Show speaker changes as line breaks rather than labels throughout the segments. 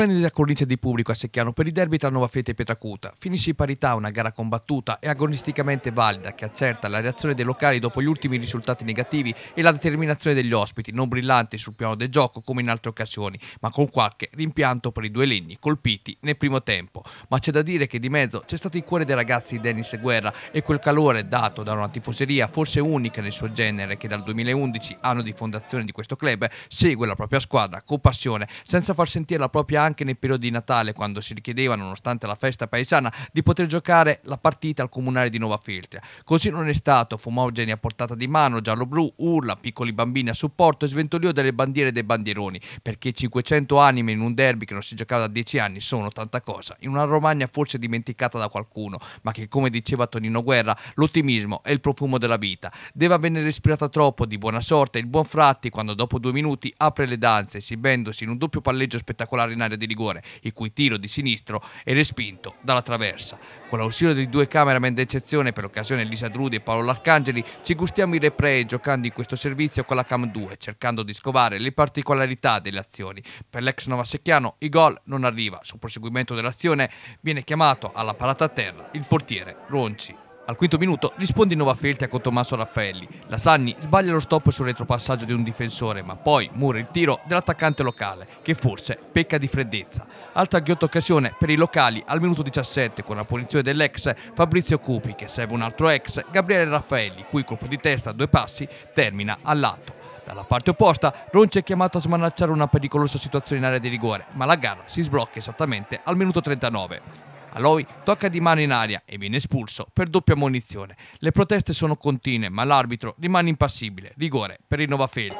Splendida cornice di pubblico a Secchiano per i derby tra Novafete e Pietracuta. Finisce in parità una gara combattuta e agonisticamente valida che accerta la reazione dei locali dopo gli ultimi risultati negativi e la determinazione degli ospiti, non brillanti sul piano del gioco come in altre occasioni, ma con qualche rimpianto per i due legni colpiti nel primo tempo. Ma c'è da dire che di mezzo c'è stato il cuore dei ragazzi di Dennis Guerra e quel calore dato da una tifoseria forse unica nel suo genere che dal 2011, anno di fondazione di questo club, segue la propria squadra con passione senza far sentire la propria anima anche nel periodo di Natale, quando si richiedeva, nonostante la festa paesana, di poter giocare la partita al comunale di Nova Filtria. Così non è stato, fumogeni a portata di mano, giallo-blu, urla, piccoli bambini a supporto e sventolio delle bandiere e dei bandieroni, perché 500 anime in un derby che non si giocava da 10 anni sono tanta cosa, in una Romagna forse dimenticata da qualcuno, ma che come diceva Tonino Guerra, l'ottimismo è il profumo della vita. Deve avvenire respirata troppo di buona sorte il buon Fratti quando dopo due minuti apre le danze, esibendosi in un doppio palleggio spettacolare in aria di rigore, il cui tiro di sinistro è respinto dalla traversa. Con l'ausilio dei due cameraman d'eccezione per l'occasione Lisa Drudi e Paolo Arcangeli ci gustiamo i replay giocando in questo servizio con la Cam 2, cercando di scovare le particolarità delle azioni. Per l'ex novasecchiano il gol non arriva, sul proseguimento dell'azione viene chiamato alla parata a terra il portiere Ronci. Al quinto minuto risponde in nuova felta con Tommaso Raffaelli. La Sanni sbaglia lo stop sul retropassaggio di un difensore, ma poi mura il tiro dell'attaccante locale, che forse pecca di freddezza. Altra ghiotta occasione per i locali al minuto 17 con la punizione dell'ex Fabrizio Cupi, che serve un altro ex Gabriele Raffaelli, cui colpo di testa a due passi termina al lato. Dalla parte opposta, Ronce è chiamato a smanacciare una pericolosa situazione in area di rigore, ma la gara si sblocca esattamente al minuto 39. Aloy tocca di mano in aria e viene espulso per doppia munizione. Le proteste sono continue, ma l'arbitro rimane impassibile. Rigore per il Novafelli.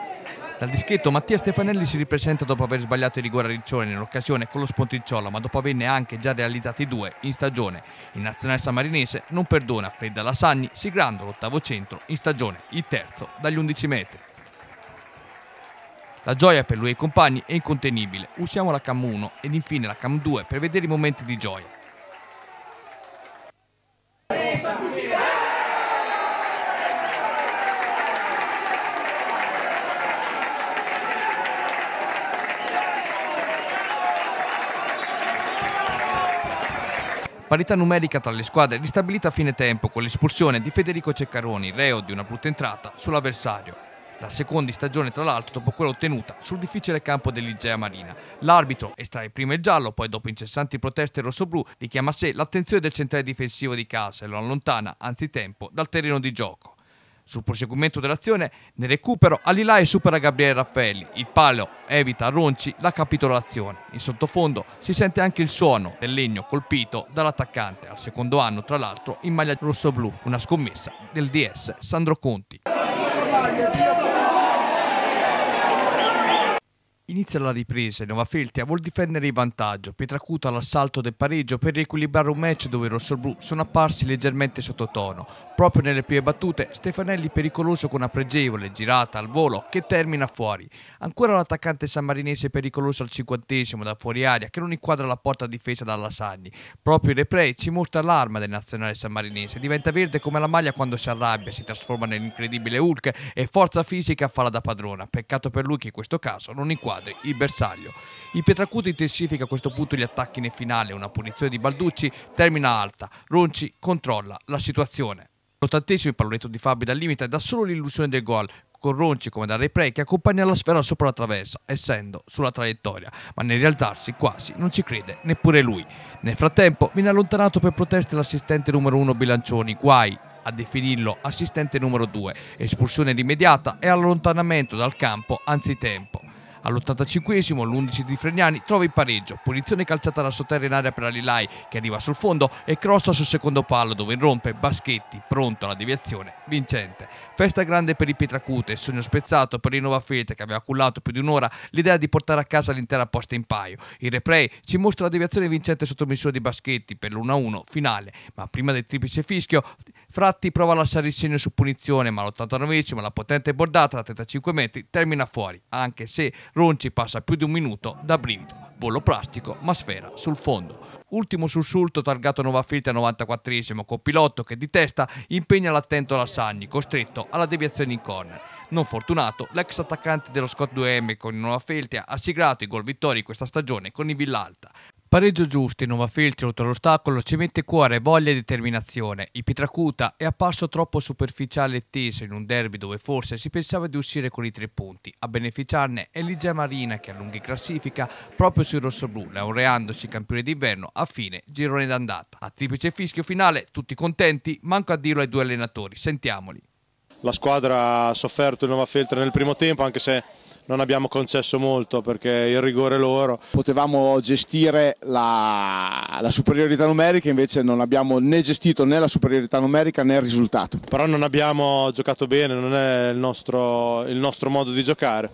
Dal dischetto Mattia Stefanelli si ripresenta dopo aver sbagliato il rigore a Riccione nell'occasione con lo Sponticciolo, ma dopo averne anche già realizzati due in stagione. Il nazionale samarinese non perdona, fredda la Sagni, sigrando l'ottavo centro in stagione, il terzo dagli 11 metri. La gioia per lui e i compagni è incontenibile. Usiamo la Cam 1 ed infine la Cam 2 per vedere i momenti di gioia. Parità numerica tra le squadre ristabilita a fine tempo con l'espulsione di Federico Ceccaroni, reo di una brutta entrata sull'avversario. La seconda stagione tra l'altro dopo quella ottenuta sul difficile campo dell'Igea Marina. L'arbitro estrae prima il giallo, poi dopo incessanti proteste rossoblù richiama a sé l'attenzione del centrale difensivo di casa e lo allontana anzitempo dal terreno di gioco. Sul proseguimento dell'azione, nel recupero, Alilai supera Gabriele Raffaelli, il palo evita a Ronci la capitolazione. In sottofondo si sente anche il suono del legno colpito dall'attaccante, al secondo anno tra l'altro in maglia rosso-blu, una scommessa del DS Sandro Conti. Inizia la ripresa e Feltia vuol difendere il vantaggio. Pietracuta all'assalto del pareggio per riequilibrare un match dove i rossoblù sono apparsi leggermente sottotono. Proprio nelle prime battute Stefanelli pericoloso con una pregevole girata al volo che termina fuori. Ancora l'attaccante sammarinese pericoloso al cinquantesimo da fuori aria che non inquadra la porta difesa dalla Sanni. Proprio replay ci mostra l'arma del nazionale sammarinese. Diventa verde come la maglia quando si arrabbia, si trasforma nell'incredibile Hulk e forza fisica fa la da padrona. Peccato per lui che in questo caso non inquadra padri, il bersaglio. Il Pietracuti intensifica a questo punto gli attacchi nel finale, una punizione di Balducci termina alta, Ronci controlla la situazione. L'ottantesimo il palloletto di Fabio dal limite dà solo l'illusione del gol, con Ronci come da replay che accompagna la sfera sopra la traversa, essendo sulla traiettoria, ma nel rialzarsi quasi non ci crede neppure lui. Nel frattempo viene allontanato per proteste l'assistente numero 1 Bilancioni, guai a definirlo assistente numero 2, espulsione immediata e allontanamento dal campo anzitempo. All'85esimo l'11 di Fregnani trova il pareggio, punizione calciata da sotterra in area per la Lilai che arriva sul fondo e crossa sul secondo palo dove rompe Baschetti pronto alla deviazione, vincente. Festa grande per i Pietracute, sogno spezzato per il Novafete che aveva cullato più di un'ora l'idea di portare a casa l'intera posta in paio. Il replay ci mostra la deviazione vincente sotto missione di Baschetti per l'1-1 finale, ma prima del triplice fischio Fratti prova a lasciare il segno su punizione ma all'89esimo la potente bordata da 35 metri termina fuori, anche se Ronci passa più di un minuto da brivido. Bollo plastico, ma sfera sul fondo. Ultimo sussulto targato Novafilta al 94esimo, con pilotto che di testa impegna l'attento Lassagni, costretto alla deviazione in corner. Non fortunato, l'ex attaccante dello Scott 2M con Nova Novafeltia ha siglato i gol vittori questa stagione con il Villalta. Pareggio giusto in Novafeltri oltre l'ostacolo ci mette cuore, voglia e determinazione. Il Pietracuta è apparso troppo superficiale e teso in un derby dove forse si pensava di uscire con i tre punti. A beneficiarne è Ligia Marina che allunga in classifica proprio sui rossoblù, laureandosi campione d'inverno a fine girone d'andata. A triplice fischio finale, tutti contenti, manco a dirlo ai due allenatori. Sentiamoli. La squadra ha sofferto il Novafeltri nel primo tempo anche se non abbiamo concesso molto perché il rigore loro. Potevamo gestire la, la, superiorità numerica, invece non abbiamo né gestito né la superiorità numerica né il risultato. Però non abbiamo giocato bene, non è il nostro, il nostro modo di giocare.